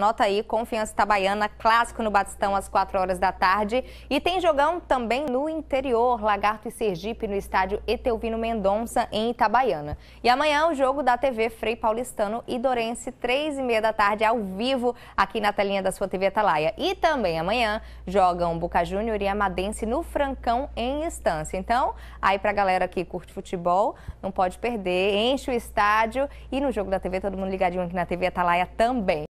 Anota aí, Confiança Itabaiana, clássico no Batistão às 4 horas da tarde. E tem jogão também no interior, Lagarto e Sergipe no estádio Etelvino Mendonça, em Itabaiana. E amanhã o jogo da TV Frei Paulistano e Dorense, 3 e meia da tarde, ao vivo, aqui na telinha da sua TV Atalaia. E também amanhã jogam Boca Júnior e Amadense no Francão, em Estância. Então, aí pra galera que curte futebol, não pode perder, enche o estádio e no jogo da TV, todo mundo ligadinho aqui na TV Atalaia também.